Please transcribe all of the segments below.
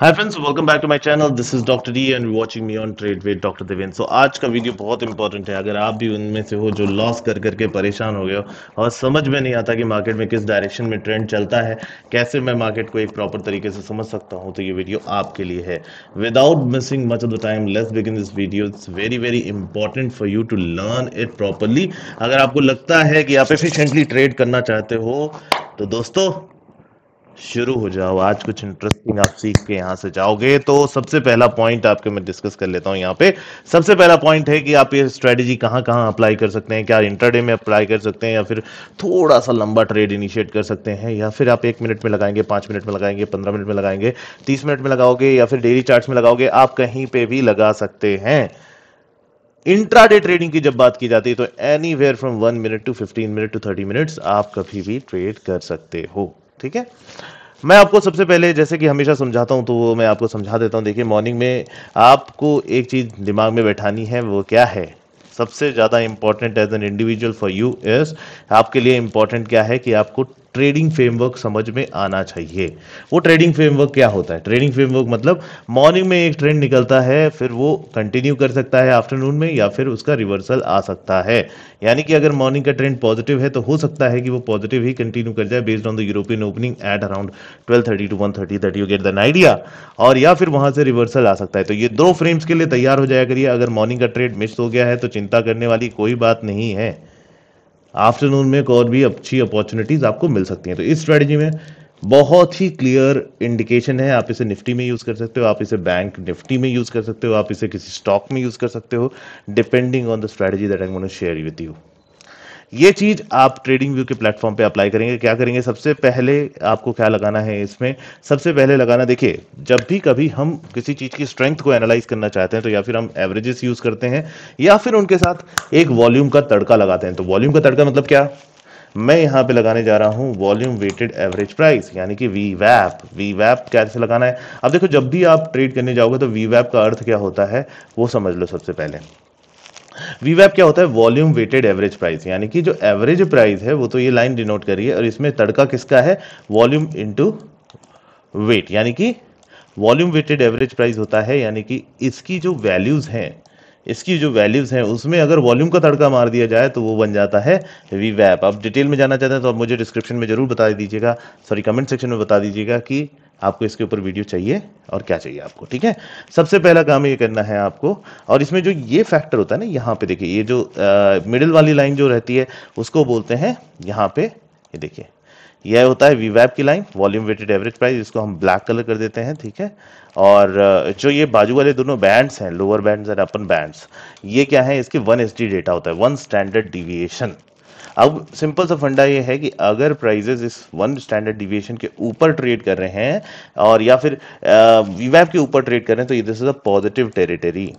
hi friends welcome back to my channel this is doctor D and watching me on trade with doctor Devendra so आज का video बहुत important है अगर आप भी उनमें से हो जो लॉस कर करके परेशान हो गए हो और समझ में नहीं आता कि मार्केट में किस डायरेक्शन में ट्रेंड चलता है कैसे मैं मार्केट को एक प्रॉपर तरीके से समझ सकता हूँ तो ये वीडियो आपके लिए है without missing much of the time less begin this video it's very very important for you to learn it properly अगर आपको लगता है कि आप एफिशेंटली ट्रेड करना चाहते हो तो दोस्तों शुरू हो जाओ आज कुछ इंटरेस्टिंग आप सीख के यहाँ से जाओगे तो सबसे पहला पॉइंट आपके मैं डिस्कस कर लेता हूँ यहाँ पे सबसे पहला पॉइंट है कि आप ये स्ट्रेटेजी कहाँ कहाँ अप्लाई कर सकते हैं क्या इंटरडे में अप्लाई कर सकते हैं या फिर थोड़ा सा लंबा ट्रेड इनिशिएट कर सकते हैं या फिर आप एक मिनट में लगाएंगे पाँच मिनट में लगाएंगे पंद्रह मिनट में लगाएंगे तीस मिनट में लगाओगे या फिर डेली चार्ट में लगाओगे आप कहीं पर भी लगा सकते हैं इंट्राडे ट्रेडिंग की जब बात की जाती है तो anywhere from one minute to fifteen minute to thirty minutes आप कभी भी ट्रेड कर सकते हो ठीक है मैं आपको सबसे पहले जैसे कि हमेशा समझाता हूँ तो वो मैं आपको समझा देता हूँ देखिए मॉर्निंग में आपको एक चीज़ दिमाग में बैठानी है वो क्या है सबसे ज़्यादा important as an individual for you is आपके लिए इंपॉर्टेंट क्या है कि आपको ट्रेडिंग फ्रेमवर्क समझ में आना चाहिए वो ट्रेडिंग फ्रेमवर्क क्या होता है ट्रेडिंग फ्रेमवर्क मतलब मॉर्निंग में एक ट्रेंड निकलता है फिर वो कंटिन्यू कर सकता है आफ्टरनून में या फिर उसका रिवर्सल आ सकता है यानी कि अगर मॉर्निंग का ट्रेंड पॉजिटिव है तो हो सकता है कि वो पॉजिटिव ही कंटिन्यू कर जाए based on the European opening at around twelve thirty to one thirty thirty you get the idea और या फिर वहां से रिवर्सल आ सकता है तो ये दो फ्रेम्स के लिए तैयार हो जाया करिए अगर मॉर्निंग का ट्रेड मिस हो गया है तो चिंता करने वाली कोई बात नहीं है आफ्टरनून में और भी अच्छी अपॉर्चुनिटीज आपको मिल सकती हैं तो इस स्ट्रेटजी में बहुत ही क्लियर इंडिकेशन है आप इसे निफ्टी में यूज़ कर सकते हो आप इसे बैंक निफ्टी में यूज़ कर सकते हो आप इसे किसी स्टॉक में यूज़ कर सकते हो depending on the strategy that I want to share with you ये चीज आप ट्रेडिंग व्यू के प्लेटफॉर्म पे अप्लाई करेंगे क्या करेंगे सबसे पहले आपको क्या लगाना है इसमें सबसे पहले लगाना देखिए जब भी कभी हम किसी चीज की स्ट्रेंथ को एनालाइज करना चाहते हैं तो या फिर हम एवरेजेस यूज करते हैं या फिर उनके साथ एक वॉल्यूम का तड़का लगाते हैं तो वॉल्यूम का तड़का मतलब क्या मैं यहां पे लगाने जा रहा हूं वॉल्यूम वेटेड एवरेज प्राइस यानी कि वी वैप वी वैप कैसे लगाना है अब देखो जब भी आप ट्रेड करने जाओगे तो वी वैप का अर्थ क्या होता है वो समझ लो सबसे पहले वीवैप क्या होता है वॉल्यूम वेटेड एवरेज प्राइस यानी कि जो एवरेज प्राइस है वो तो ये लाइन डिनोट करी है और इसमें तड़का किसका है वॉल्यूम इनटू वेट यानी कि वॉल्यूम वेटेड एवरेज प्राइस होता है यानी कि इसकी जो वैल्यूज़ हैं इसकी जो वैल्यूज़ हैं उसमें अगर वॉल्यूम का तड़का मार दिया जाए तो वो बन जाता है वी वैप आप डिटेल में जाना चाहते हैं तो आप मुझे डिस्क्रिप्शन में ज़रूर बता दीजिएगा सॉरी कमेंट सेक्शन में बता दीजिएगा कि आपको इसके ऊपर वीडियो चाहिए और क्या चाहिए आपको ठीक है सबसे पहला काम ये करना है आपको और इसमें जो ये फैक्टर होता है ना यहाँ पे देखिए ये जो मिडिल वाली लाइन जो रहती है उसको बोलते हैं यहाँ पे ये देखिए यह होता है वीवैप की line volume weighted average price इसको हम ब्लैक कलर कर देते हैं ठीक है और जो ये बाजू वाले दोनों बैंड्स हैं lower bands and upper bands ये क्या है इसके वन एस डेटा होता है वन स्टैंडर्ड डिविएशन अब सिंपल सा फंडा ये है कि अगर प्राइजेस इस वन स्टैंडर्ड डिविएशन के ऊपर ट्रेड कर रहे हैं और या फिर वीवैप के ऊपर ट्रेड कर रहे हैं तो ये this is a positive territory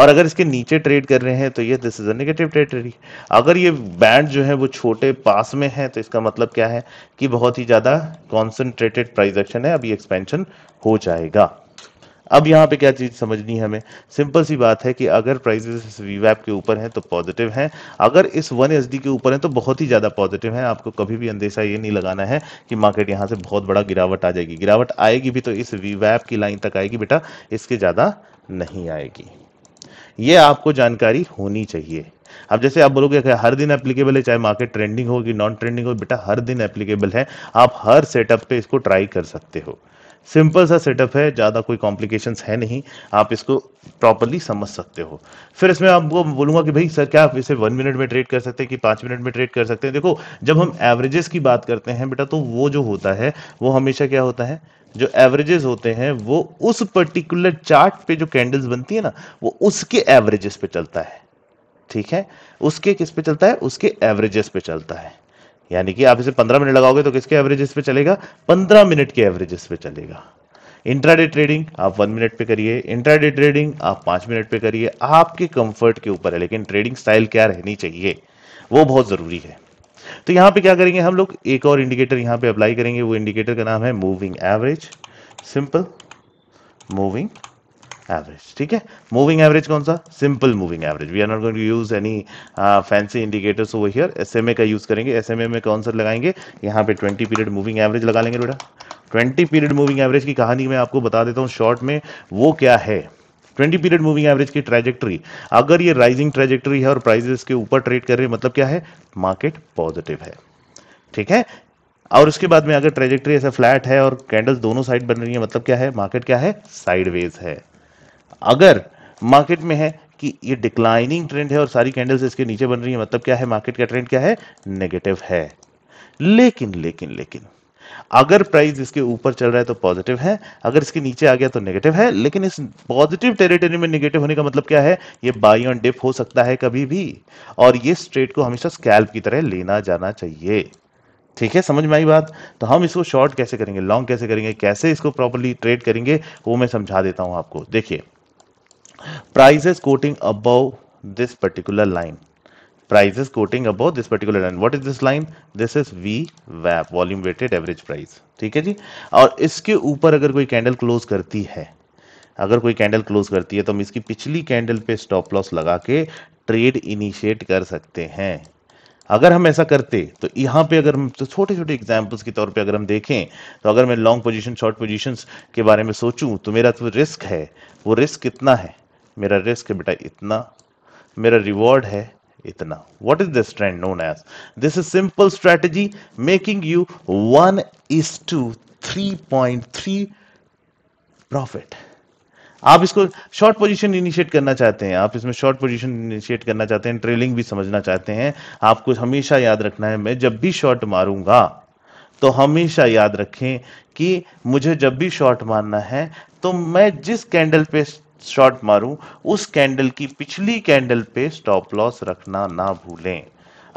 और अगर इसके नीचे ट्रेड कर रहे हैं तो ये this is a negative territory अगर ये बैंड जो है वो छोटे पास में है तो इसका मतलब क्या है कि बहुत ही ज़्यादा कॉन्सेंट्रेटेड प्राइस एक्शन है अभी एक्सपेंशन हो जाएगा अब यहाँ पे क्या चीज़ समझनी है हमें सिंपल सी बात है कि अगर प्राइजेस वीवैप के ऊपर है तो पॉजिटिव है अगर इस वन एस के ऊपर है तो बहुत ही ज़्यादा पॉजिटिव है आपको कभी भी अंदेशा ये नहीं लगाना है कि मार्केट यहाँ से बहुत बड़ा गिरावट आ जाएगी गिरावट आएगी भी तो इस वीवैप की लाइन तक आएगी बेटा इसके ज़्यादा नहीं आएगी ये आपको जानकारी होनी चाहिए अब जैसे आप बोलोगे हर दिन एप्लीकेबल है चाहे मार्केट ट्रेंडिंग हो कि नॉन ट्रेंडिंग हो बेटा हर दिन एप्लीकेबल है आप हर सेटअप पे इसको ट्राई कर सकते हो सिंपल सा सेटअप है ज़्यादा कोई कॉम्प्लिकेशंस है नहीं आप इसको प्रॉपरली समझ सकते हो फिर इसमें आपको बोलूँगा कि भाई सर क्या आप इसे वन मिनट में ट्रेड कर सकते हैं कि पाँच मिनट में ट्रेड कर सकते हैं देखो जब हम एवरेजेस की बात करते हैं बेटा तो वो जो होता है वो हमेशा क्या होता है जो एवरेजेस होते हैं वो उस पर्टिकुलर चार्ट पे जो कैंडल्स बनती है ना वो उसके एवरेजेस पे चलता है ठीक है उसके किस पे चलता है उसके एवरेजेस पे चलता है यानी कि आप इसे 15 मिनट लगाओगे तो किसके एवरेजेस पे चलेगा 15 मिनट के एवरेजेस पे चलेगा इंट्राडे ट्रेडिंग आप वन मिनट पे करिए इंट्राडे ट्रेडिंग आप पांच मिनट पे करिए आपके कंफर्ट के ऊपर है लेकिन ट्रेडिंग स्टाइल क्या रहनी चाहिए वो बहुत ज़रूरी है तो यहां पे क्या करेंगे हम लोग एक और इंडिकेटर यहां पे अप्लाई करेंगे वो इंडिकेटर का नाम है moving average simple moving average ठीक है मूविंग एवरेज कौन सा simple moving average we are not going to use any fancy indicators over here SMA का यूज करेंगे एसएमए में कौन सा लगाएंगे यहाँ पे 20 पीरियड मूविंग एवरेज लगा लेंगे बेटा 20 पीरियड मूविंग एवरेज की कहानी मैं आपको बता देता हूँ शॉर्ट में वो क्या है 20 पीरियड मूविंग एवरेज की ट्रेजेक्ट्री अगर ये राइजिंग ट्रेजेक्ट्री है और प्राइजेस के ऊपर ट्रेड कर रहे हैं मतलब क्या है मार्केट पॉजिटिव है ठीक है और उसके बाद में अगर ट्रेजेक्ट्री ऐसा फ्लैट है और कैंडल्स दोनों साइड बन रही है मतलब क्या है मार्केट क्या है साइडवेज है अगर मार्केट में है कि ये डिक्लाइनिंग ट्रेंड है और सारी कैंडल्स इसके नीचे बन रही है मतलब क्या है मार्केट का ट्रेंड क्या है नेगेटिव है लेकिन लेकिन लेकिन अगर प्राइस इसके ऊपर चल रहा है तो पॉजिटिव है अगर इसके नीचे आ गया तो नेगेटिव है लेकिन इस पॉजिटिव टेरिटरी में नेगेटिव होने का मतलब क्या है ये बाई ऑन डिप हो सकता है कभी भी और ये स्ट्रेट को हमेशा स्कैल्प की तरह लेना जाना चाहिए ठीक है समझ में आई बात तो हम इसको शॉर्ट कैसे करेंगे लॉन्ग कैसे करेंगे कैसे इसको प्रॉपरली ट्रेड करेंगे वो मैं समझा देता हूं आपको देखिए prices quoting above this particular line prices quoting above this particular line what is this line this is v vap volume weighted average price theek hai ji aur iske upar agar koi candle close karti hai अगर कोई candle close करती है तो हम इसकी पिछली candle पे stop loss लगा के ट्रेड इनिशिएट कर सकते हैं अगर हम ऐसा करते तो यहाँ पे अगर हम तो छोटे छोटे एग्जांपल्स के तौर पे अगर हम देखें तो अगर मैं लॉन्ग पोजीशन शॉर्ट पोजीशंस के बारे में सोचूं तो मेरा तो रिस्क है वो रिस्क कितना है मेरा रिस्क है बेटा इतना मेरा रिवॉर्ड है इतना what is this trend known as this is simple strategy making you one is two three point three profit आप इसको शॉर्ट पोजीशन इनिशिएट करना चाहते हैं आप इसमें शॉर्ट पोजीशन इनिशिएट करना चाहते हैं ट्रेलिंग भी समझना चाहते हैं आपको हमेशा याद रखना है मैं जब भी शॉर्ट मारूंगा तो हमेशा याद रखें कि मुझे जब भी शॉर्ट मारना है तो मैं जिस कैंडल पे शॉर्ट मारूं उस कैंडल की पिछली कैंडल पे स्टॉप लॉस रखना ना भूलें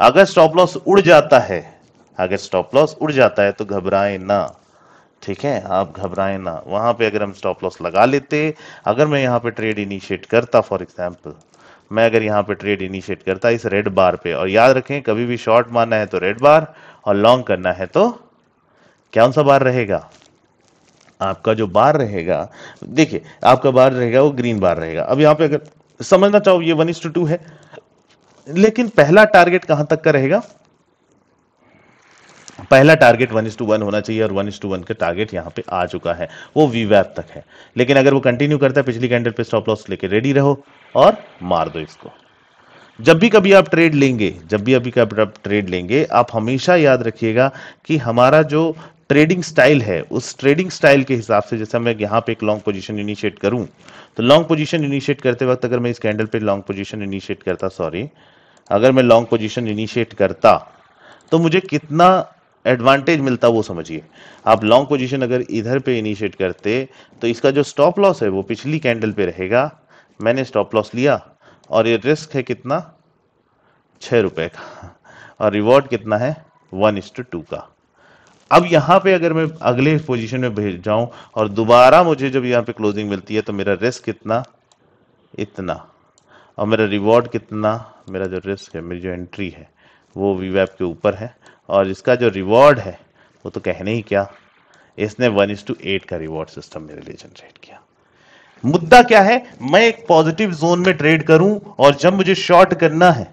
अगर स्टॉप लॉस उड़ जाता है अगर स्टॉप लॉस उड़ जाता है तो घबराएं ना ठीक है आप घबराएं ना वहां पे अगर हम स्टॉप लॉस लगा लेते अगर मैं यहाँ पे ट्रेड इनिशिएट करता फॉर एग्जाम्पल मैं अगर यहाँ पे ट्रेड इनिशिएट करता इस रेड बार पे और याद रखें कभी भी शॉर्ट मारना है तो रेड बार और लॉन्ग करना है तो कौन सा बार रहेगा आपका जो बार रहेगा देखिए आपका बार रहेगा वो ग्रीन बार रहेगा अब यहां पे अगर समझना चाहो ये वन टू टू है लेकिन पहला टारगेट कहां तक का रहेगा पहला target one is two one होना चाहिए और वन इज टू वन का टारगेट यहां पे आ चुका है वो वीवैप तक है लेकिन अगर वो कंटिन्यू करता है पिछली कैंडल पे स्टॉप लॉस लेके रेडी रहो और मार दो इसको जब भी कभी आप ट्रेड लेंगे जब भी अभी कभी आप ट्रेड लेंगे आप हमेशा याद रखिएगा कि हमारा जो ट्रेडिंग स्टाइल है उस ट्रेडिंग स्टाइल के हिसाब से जैसा मैं यहाँ पे एक लॉन्ग पोजीशन इनिशिएट करूँ तो लॉन्ग पोजीशन इनिशिएट करते वक्त अगर मैं इस कैंडल पे लॉन्ग पोजीशन इनिशिएट करता सॉरी अगर मैं लॉन्ग पोजीशन इनिशिएट करता तो मुझे कितना एडवांटेज मिलता वो समझिए आप लॉन्ग पोजिशन अगर इधर पर इनिशिएट करते तो इसका जो स्टॉप लॉस है वो पिछली कैंडल पर रहेगा मैंने स्टॉप लॉस लिया और ये रिस्क है कितना छः रुपये का और रिवॉर्ड कितना है वन इस टू टू का अब यहां पे अगर मैं अगले पोजीशन में भेज जाऊं और दोबारा मुझे जब यहाँ पे क्लोजिंग मिलती है तो मेरा रिस्क कितना इतना और मेरा रिवॉर्ड कितना मेरा जो रिस्क है मेरी जो एंट्री है वो वी के ऊपर है और इसका जो रिवॉर्ड है वो तो कहने ही क्या इसने वन इज टू एट का रिवॉर्ड सिस्टम मेरे लिए जनरेट किया मुद्दा क्या है मैं एक पॉजिटिव जोन में ट्रेड करूं और जब मुझे शॉर्ट करना है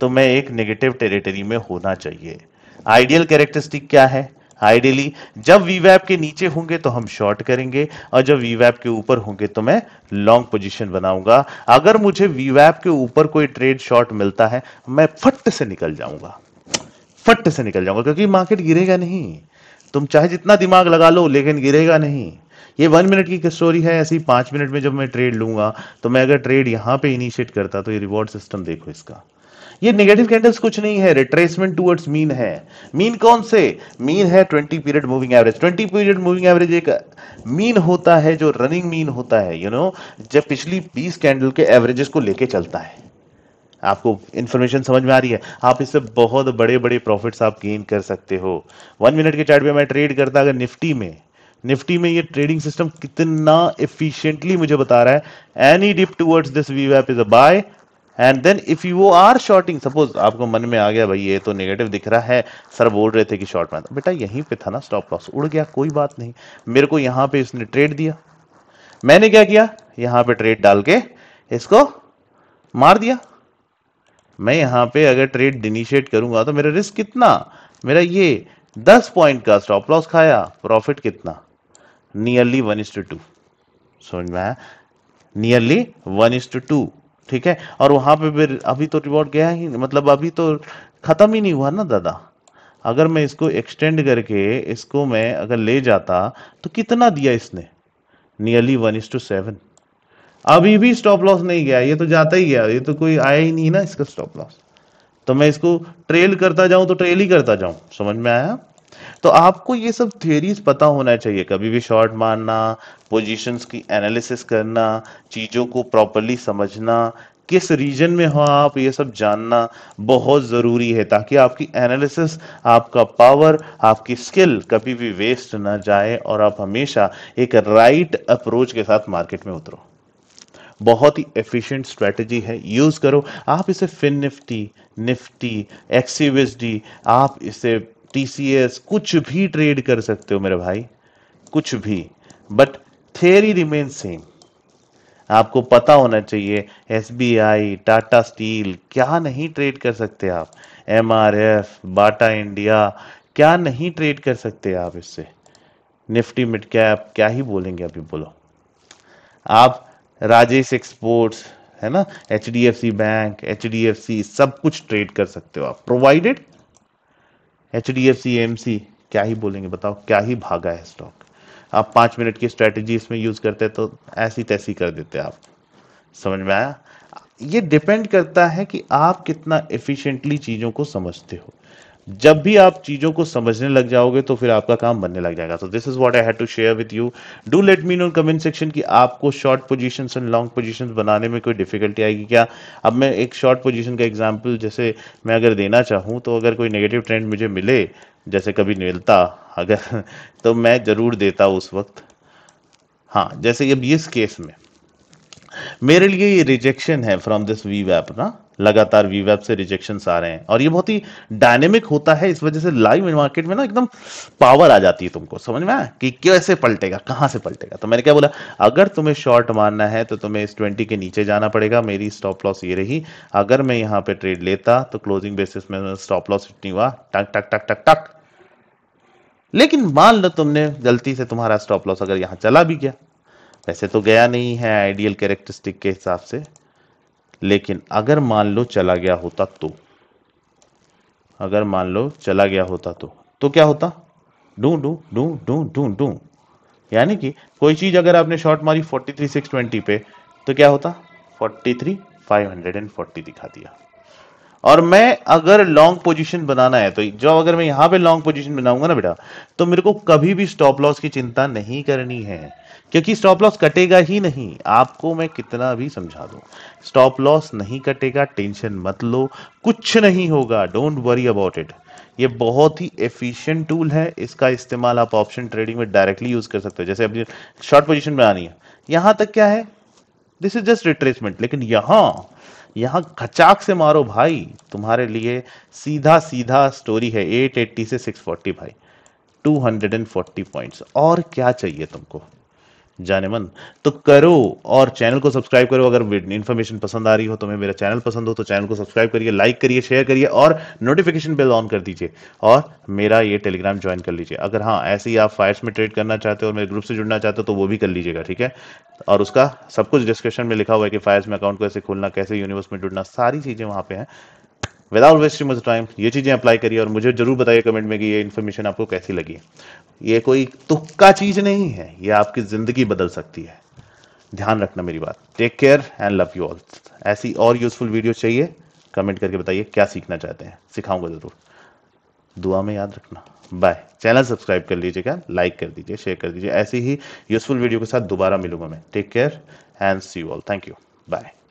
तो मैं एक नेगेटिव टेरिटरी में होना चाहिए आइडियल कैरेक्टरिस्टिक क्या है आइडियली जब वी के नीचे होंगे तो हम शॉर्ट करेंगे और जब वी के ऊपर होंगे तो मैं लॉन्ग पोजीशन बनाऊंगा अगर मुझे वी के ऊपर कोई ट्रेड शॉर्ट मिलता है मैं फट से निकल जाऊंगा फट से निकल जाऊंगा क्योंकि मार्केट गिरेगा नहीं तुम चाहे जितना दिमाग लगा लो लेकिन गिरेगा नहीं ये वन मिनट की स्टोरी है ऐसी पांच मिनट में जब मैं ट्रेड लूंगा तो मैं अगर ट्रेड यहाँ पे इनिशिएट करता तो ये रिवॉर्ड सिस्टम देखो इसका ये नेगेटिव कैंडल्स कुछ नहीं है रिट्रेसमेंट टूवर्ड्स मीन है मीन कौन से मीन है twenty period moving average twenty period moving average एक मीन होता है जो रनिंग मीन होता है यू you नो know, जब पिछली बीस कैंडल के एवरेजेस को लेके चलता है आपको इन्फॉर्मेशन समझ में आ रही है आप इससे बहुत बड़े बड़े प्रॉफिट्स आप गेन कर सकते हो वन मिनट के चार्ट पे मैं ट्रेड करता अगर निफ्टी में निफ्टी में ये ट्रेडिंग सिस्टम कितना एफिशिएंटली मुझे बता रहा है एनी डिप टूवर्ड्स दिस वी वैप is a buy and then if you are shorting suppose आपको मन में आ गया भाई ये तो नेगेटिव दिख रहा है सर बोल रहे थे कि शॉर्ट में बेटा यहीं पे था ना स्टॉप लॉस उड़ गया कोई बात नहीं मेरे को यहाँ पे इसने ट्रेड दिया मैंने क्या किया यहाँ पे ट्रेड डाल के इसको मार दिया मैं यहाँ पे अगर ट्रेड इनिशिएट करूंगा तो मेरा रिस्क कितना मेरा ये दस पॉइंट का स्टॉप लॉस खाया प्रॉफिट कितना nearly one is two two समझ में आया nearly one is two two ठीक है और वहां पे फिर अभी तो रिवॉर्ड गया ही मतलब अभी तो खत्म ही नहीं हुआ ना दादा अगर मैं इसको एक्सटेंड करके इसको मैं अगर ले जाता तो कितना दिया इसने nearly one is two seven अभी भी स्टॉप लॉस नहीं गया ये तो जाता ही गया ये तो कोई आया ही नहीं ना इसका स्टॉप लॉस तो मैं इसको ट्रेल करता जाऊं तो ट्रेल ही करता जाऊं समझ में आया तो आपको ये सब थियरीज पता होना चाहिए कभी भी शॉर्ट मारना पोजीशंस की एनालिसिस करना चीज़ों को प्रॉपरली समझना किस रीजन में हो आप ये सब जानना बहुत ज़रूरी है ताकि आपकी एनालिसिस आपका पावर आपकी स्किल कभी भी वेस्ट ना जाए और आप हमेशा एक राइट अप्रोच के साथ मार्केट में उतरो बहुत ही एफिशिएंट स्ट्रेटजी है यूज़ करो आप इसे फिन निफ्टी निफ्टी एक्सीविस आप इसे टीसीएस कुछ भी ट्रेड कर सकते हो मेरे भाई कुछ भी बट थियरी रिमेन सेम आपको पता होना चाहिए एस टाटा स्टील क्या नहीं ट्रेड कर सकते आप एम बाटा इंडिया क्या नहीं ट्रेड कर सकते आप इससे निफ्टी मिड कैप क्या ही बोलेंगे अभी बोलो आप राजेश एक्सपोर्ट्स है ना एच बैंक एच सब कुछ ट्रेड कर सकते हो आप provided H D F C M C क्या ही बोलेंगे बताओ क्या ही भागा है स्टॉक आप पाँच मिनट की स्ट्रेटेजी इसमें यूज़ करते तो ऐसी तैसी कर देते आप समझ में आया ये डिपेंड करता है कि आप कितना एफिशिएंटली चीज़ों को समझते हो जब भी आप चीजों को समझने लग जाओगे तो फिर आपका काम बनने लग जाएगा तो this is what I had to share with you do let me know comment section कि आपको short position and long position बनाने में कोई डिफिकल्टी आएगी क्या अब मैं एक शॉर्ट पोजीशन का एग्जाम्पल जैसे मैं अगर देना चाहूँ तो अगर कोई नेगेटिव ट्रेंड मुझे मिले जैसे कभी मिलता अगर तो मैं ज़रूर देता उस वक्त हाँ जैसे अब इस केस में मेरे लिए ये रिजेक्शन है फ्रॉम दिस वी वैप ना लगातार वी वेब से रिजेक्शन आ रहे हैं और ये बहुत ही डायनेमिक होता है इस वजह से लाइव मार्केट में ना एकदम पावर आ जाती है तुमको समझ में आया कि कैसे पलटेगा कहाँ से पलटेगा तो मैंने क्या बोला अगर तुम्हें शॉर्ट मारना है तो तुम्हें इस ट्वेंटी के नीचे जाना पड़ेगा मेरी स्टॉप लॉस ये रही अगर मैं यहाँ पे ट्रेड लेता तो क्लोजिंग बेसिस में स्टॉप लॉस इतनी हुआ टक टक टक टक टक लेकिन मान लो तुमने गलती से तुम्हारा स्टॉप लॉस अगर यहाँ चला भी गया वैसे तो गया नहीं है आइडियल कैरेक्टरिस्टिक के हिसाब से लेकिन अगर मान लो चला गया होता तो अगर मान लो चला गया होता तो तो क्या होता डू डू डू डू डू डू यानी कि कोई चीज अगर आपने शॉट मारी 43620 पे तो क्या होता 43540 दिखा दिया और मैं अगर लॉन्ग पोजीशन बनाना है तो जो अगर मैं यहां पे लॉन्ग पोजीशन बनाऊंगा ना बेटा तो मेरे को कभी भी स्टॉप लॉस की चिंता नहीं करनी है क्योंकि स्टॉप लॉस कटेगा ही नहीं आपको मैं कितना भी समझा दूं स्टॉप लॉस नहीं कटेगा टेंशन मत लो कुछ नहीं होगा डोंट वरी अबाउट इट ये बहुत ही एफिशिएंट टूल है इसका इस्तेमाल आप ऑप्शन ट्रेडिंग में डायरेक्टली यूज कर सकते हो जैसे अपनी शॉर्ट पोजिशन बनानी है यहां तक क्या है दिस इज जस्ट रिट्रेसमेंट लेकिन यहाँ यहाँ खचाक से मारो भाई तुम्हारे लिए सीधा सीधा स्टोरी है 880 से 640 भाई 240 पॉइंट्स और क्या चाहिए तुमको जाने मन तो करो और चैनल को सब्सक्राइब करो अगर इन्फॉर्मेशन पसंद आ रही हो तुम्हें मेरा चैनल पसंद हो तो चैनल को सब्सक्राइब करिए लाइक करिए शेयर करिए और नोटिफिकेशन बेल ऑन कर दीजिए और मेरा ये टेलीग्राम ज्वाइन कर लीजिए अगर हाँ ऐसे ही आप फायर्स में ट्रेड करना चाहते हो और मेरे ग्रुप से जुड़ना चाहते हो तो वो भी कर लीजिएगा ठीक है और उसका सब कुछ डिस्क्रिप्शन में लिखा हुआ है कि फायर्स में अकाउंट कैसे खोलना कैसे यूनिवर्स में जुड़ना सारी चीज़ें वहाँ पर हैं विदाउट वेस्टिंग मच टाइम ये चीज़ें अप्लाई करिए और मुझे ज़रूर बताइए कमेंट में कि ये इन्फॉर्मेशन आपको कैसी लगी ये कोई तुक्का चीज़ नहीं है ये आपकी ज़िंदगी बदल सकती है ध्यान रखना मेरी बात take care and love you all ऐसी और यूज़फुल वीडियो चाहिए कमेंट करके बताइए क्या सीखना चाहते हैं सिखाऊंगा ज़रूर दुआ में याद रखना बाय चैनल सब्सक्राइब कर लीजिएगा लाइक कर दीजिए शेयर कर दीजिए ऐसी ही यूज़फुल वीडियो के साथ दोबारा मिलूंगा मैं take care and see you all thank you bye